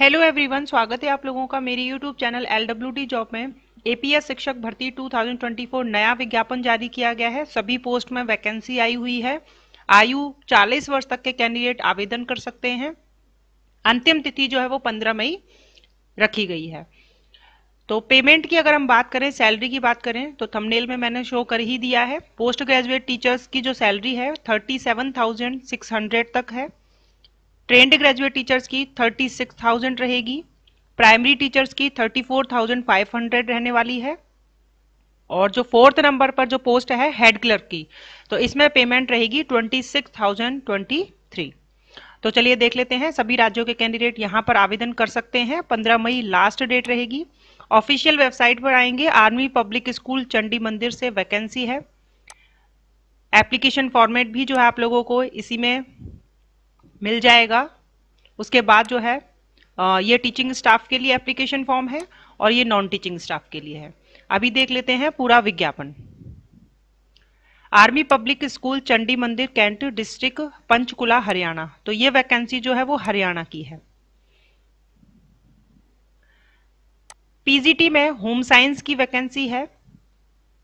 hello everyone स्वागत है आप लोगों का मेरी YouTube channel L W D job में एपीएस शिक्षक भर्ती 2024 नया विज्ञापन जारी किया गया है सभी पोस्ट में वैकेंसी आई हुई है आयु 40 वर्ष तक के कैंडिडेट आवेदन कर सकते हैं अंतिम तिथि जो है वो 15 मई रखी गई है तो पेमेंट की अगर हम बात करें सैलरी की बात करें तो थमनेल में मैंने शो कर ही दिया है पोस्ट ग्रेजुएट टीचर्स की जो सैलरी है thirty seven thousand six hundred तक है ट्रेंड ग्रेजुएट टीचर्स की थर्टी सिक्स थाउजेंड रहेगी प्राइमरी टीचर्स की 34,500 रहने वाली है और जो फोर्थ नंबर पर जो पोस्ट है हेड क्लर्क की तो इसमें पेमेंट रहेगी 26,023 तो चलिए देख लेते हैं सभी राज्यों के कैंडिडेट यहाँ पर आवेदन कर सकते हैं पंद्रह मई लास्ट डेट रहेगी ऑफिशियल वेबसाइट पर आएंगे आर्मी पब्लिक स्कूल चंडी मंदिर से वैकेंसी है एप्लीकेशन फॉर्मेट भी जो है आप लोगों को इसी में मिल जाएगा उसके बाद जो है ये टीचिंग स्टाफ के लिए एप्लीकेशन फॉर्म है और ये नॉन टीचिंग स्टाफ के लिए है अभी देख लेते हैं पूरा विज्ञापन army public school Chandi Mandir cantt district Panchkula Haryana तो ये वैकेंसी जो है वो हरियाणा की है पीजीटी में होम साइंस की वैकेंसी है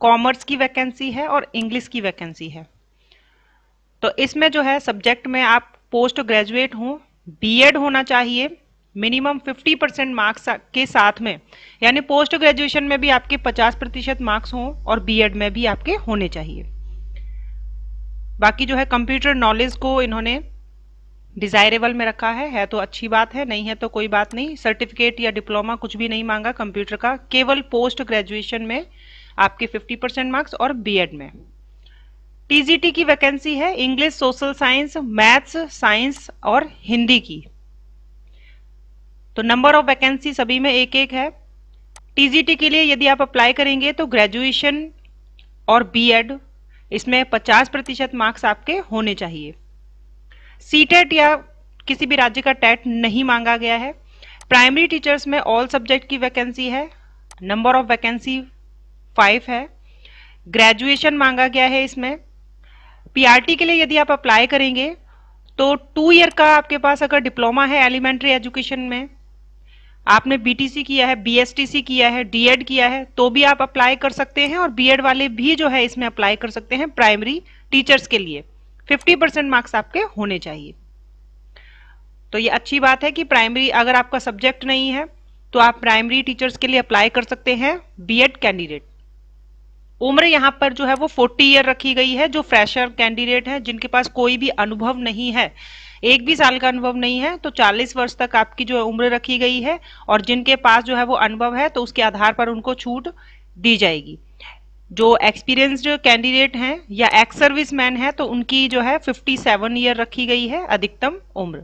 कॉमर्स की वैकेंसी है और इंग्लिश की वैकेंसी है तो इसमें जो है सब्जेक्ट में आप पोस्ट ग्रेजुएट हों बीएड होना चाहिए मिनिमम 50 परसेंट मार्क्स के साथ में यानी पोस्ट ग्रेजुएशन में भी आपके 50 प्रतिशत मार्क्स हों और बीएड में भी आपके होने चाहिए बाकी जो है कंप्यूटर नॉलेज को इन्होंने डिजायरेबल में रखा है है तो अच्छी बात है नहीं है तो कोई बात नहीं सर्टिफिकेट या डिप्लोमा कुछ भी नहीं मांगा कंप्यूटर का केवल पोस्ट ग्रेजुएशन में आपके 50 परसेंट मार्क्स और बीएड में टीजीटी की वैकेंसी है English social science maths science और हिंदी की तो नंबर ऑफ वैकेंसी सभी में एक एक है टीजीटी के लिए यदि आप अप्लाई करेंगे तो ग्रेजुएशन और बीएड इसमें 50 प्रतिशत मार्क्स आपके होने चाहिए सीटेट e या किसी भी राज्य का टेट e नहीं मांगा गया है प्राइमरी टीचर्स में ऑल सब्जेक्ट की वैकेंसी है नंबर ऑफ वैकेंसी फाइव है ग्रेजुएशन मांगा गया है इसमें पीआरटी के लिए यदि आप अप्लाई करेंगे तो टू ईयर का आपके पास अगर डिप्लोमा है एलिमेंट्री एजुकेशन में आपने बीटीसी किया है बीएसटीसी किया है डीएड किया है तो भी आप अप्लाई कर सकते हैं और बीएड वाले भी जो है इसमें अप्लाई कर सकते हैं प्राइमरी टीचर्स के लिए 50 परसेंट मार्क्स आपके होने चाहिए तो ये अच्छी बात है कि प्राइमरी अगर आपका सब्जेक्ट नहीं है तो आप प्राइमरी टीचर्स के लिए अप्लाई कर सकते हैं बीएड कैंडिडेट उम्र यहाँ पर जो है वो फोर्टी ईयर रखी गई है जो फ्रेशर कैंडिडेट है जिनके पास कोई भी अनुभव नहीं है एक भी साल का अनुभव नहीं है तो 40 वर्ष तक आपकी जो है उम्र रखी गई है और जिनके पास जो है वो अनुभव है तो उसके आधार पर उनको छूट दी जाएगी जो एक्सपीरियंस्ड कैंडिडेट हैं या एक्स सर्विस मैन है तो उनकी जो है 57 ईयर रखी गई है अधिकतम उम्र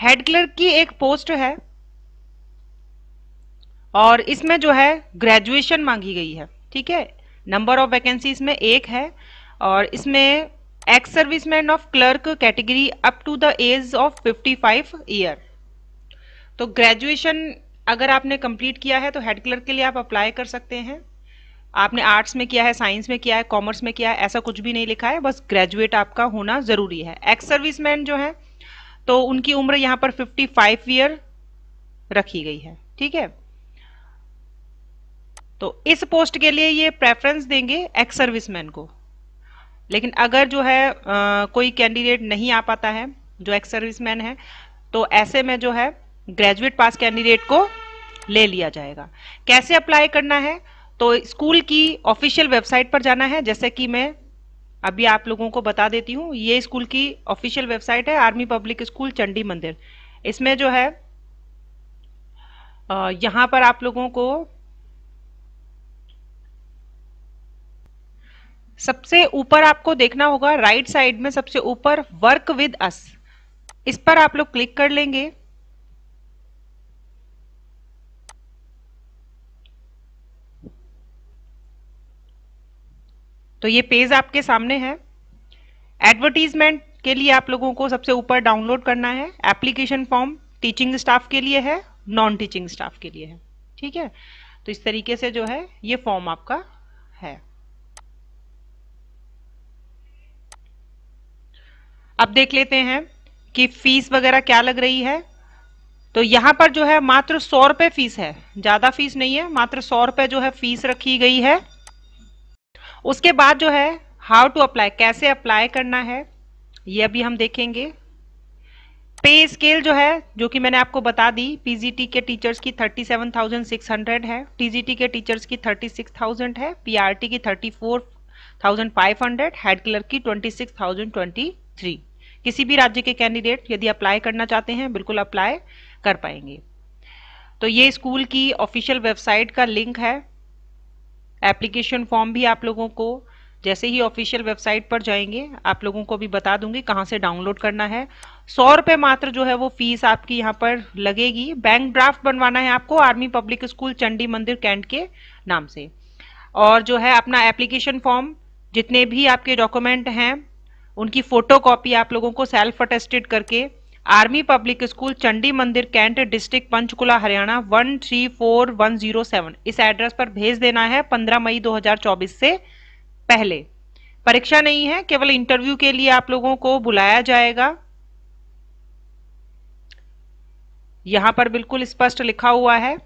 हेड क्लर्क की एक पोस्ट है और इसमें जो है ग्रेजुएशन मांगी गई है ठीक है नंबर ऑफ वैकेंसीज में एक है और इसमें ex serviceman of clerk category up to the age of 55 year तो ग्रेजुएशन अगर आपने कंप्लीट किया है तो हेड क्लर्क के लिए आप अप्लाई कर सकते हैं आपने आर्ट्स में किया है साइंस में किया है कॉमर्स में किया है ऐसा कुछ भी नहीं लिखा है बस ग्रेजुएट आपका होना ज़रूरी है एक्स सर्विसमैन जो है तो उनकी उम्र यहाँ पर 55 ईयर रखी गई है ठीक है तो इस पोस्ट के लिए ये प्रेफरेंस देंगे एक्स सर्विसमैन को लेकिन अगर जो है आ, कोई कैंडिडेट नहीं आ पाता है जो एक्स सर्विसमैन है तो ऐसे में जो है ग्रेजुएट पास कैंडिडेट को ले लिया जाएगा कैसे अप्लाई करना है तो स्कूल की ऑफिशियल वेबसाइट पर जाना है जैसे कि मैं अभी आप लोगों को बता देती हूँ ये स्कूल की ऑफिशियल वेबसाइट है army public school Chandi Mandir इसमें जो है यहाँ पर आप लोगों को सबसे ऊपर आपको देखना होगा राइट साइड में सबसे ऊपर वर्क विद अस इस पर आप लोग क्लिक कर लेंगे तो ये पेज आपके सामने है एडवर्टीजमेंट के लिए आप लोगों को सबसे ऊपर डाउनलोड करना है एप्लीकेशन फॉर्म टीचिंग स्टाफ के लिए है नॉन टीचिंग स्टाफ के लिए है ठीक है तो इस तरीके से जो है ये फॉर्म आपका है अब देख लेते हैं कि फीस वगैरह क्या लग रही है तो यहाँ पर जो है मात्र सौ रुपये फीस है ज़्यादा फीस नहीं है मात्र सौ रुपये जो है फीस रखी गई है उसके बाद जो है हाउ टू अप्लाई कैसे अप्लाई करना है ये अभी हम देखेंगे पे स्केल जो है जो कि मैंने आपको बता दी पीजीटी के टीचर्स की 37,600 है टीजीटी के टीचर्स की 36,000 है पीआरटी की 34,500 हेड क्लर्क की 26,023 किसी भी राज्य के कैंडिडेट यदि अप्लाई करना चाहते हैं बिल्कुल अप्लाई कर पाएंगे तो ये स्कूल की ऑफिशियल वेबसाइट का लिंक है एप्लीकेशन फॉर्म भी आप लोगों को जैसे ही ऑफिशियल वेबसाइट पर जाएंगे आप लोगों को भी बता दूंगी कहाँ से डाउनलोड करना है सौ रुपये मात्र जो है वो फीस आपकी यहाँ पर लगेगी बैंक ड्राफ्ट बनवाना है आपको army public school Chandi Mandir cantt के नाम से और जो है अपना एप्लीकेशन फॉर्म जितने भी आपके डॉक्यूमेंट हैं उनकी फोटो कॉपी आप लोगों को सेल्फ अटेस्टेड करके army public school Chandi Mandir cantt district Panchkula Haryana one three four one zero seven इस एड्रेस पर भेज देना है पंद्रह मई 2024 से पहले परीक्षा नहीं है केवल इंटरव्यू के लिए आप लोगों को बुलाया जाएगा यहां पर बिल्कुल स्पष्ट लिखा हुआ है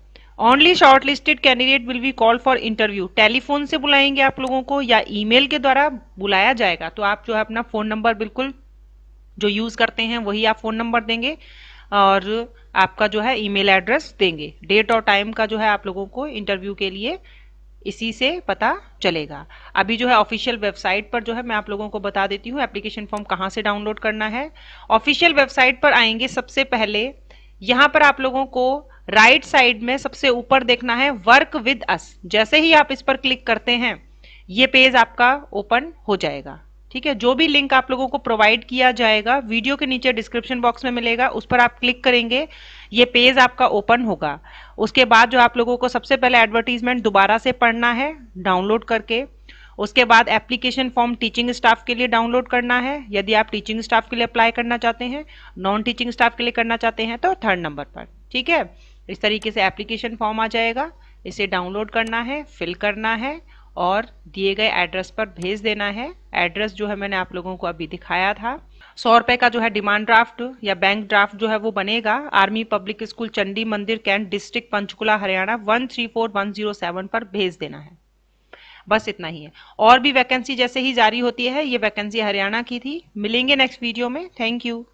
only shortlisted candidate will be call for interview telephone से बुलाएंगे आप लोगों को या ईमेल के द्वारा बुलाया जाएगा तो आप जो है अपना फ़ोन नंबर बिल्कुल जो यूज़ करते हैं वही आप फ़ोन नंबर देंगे और आपका जो है ईमेल एड्रेस देंगे डेट और टाइम का जो है आप लोगों को इंटरव्यू के लिए इसी से पता चलेगा अभी जो है ऑफिशियल वेबसाइट पर जो है मैं आप लोगों को बता देती हूँ एप्लीकेशन फॉर्म कहाँ से डाउनलोड करना है ऑफिशियल वेबसाइट पर आएंगे सबसे पहले यहाँ पर आप लोगों को राइट right साइड में सबसे ऊपर देखना है वर्क विद अस जैसे ही आप इस पर क्लिक करते हैं ये पेज आपका ओपन हो जाएगा ठीक है जो भी लिंक आप लोगों को प्रोवाइड किया जाएगा वीडियो के नीचे डिस्क्रिप्शन बॉक्स में मिलेगा उस पर आप क्लिक करेंगे ये पेज आपका ओपन होगा उसके बाद जो आप लोगों को सबसे पहले एडवर्टीजमेंट दोबारा से पढ़ना है डाउनलोड करके उसके बाद एप्लीकेशन फॉर्म टीचिंग स्टाफ के लिए डाउनलोड करना है यदि आप टीचिंग स्टाफ के लिए अप्लाई करना चाहते हैं नॉन टीचिंग स्टाफ के लिए करना चाहते हैं तो थर्ड नंबर पर ठीक है इस तरीके से एप्लीकेशन फॉर्म आ जाएगा इसे डाउनलोड करना है फिल करना है और दिए गए एड्रेस पर भेज देना है एड्रेस जो है मैंने आप लोगों को अभी दिखाया था सौ रुपये का जो है डिमांड ड्राफ्ट या बैंक ड्राफ्ट जो है वो बनेगा army public school Chandi Mandir cantt district Panchkula Haryana one three four one zero seven पर भेज देना है बस इतना ही है और भी वैकेंसी जैसे ही जारी होती है ये वैकेंसी हरियाणा की थी मिलेंगे नेक्स्ट वीडियो में थैंक यू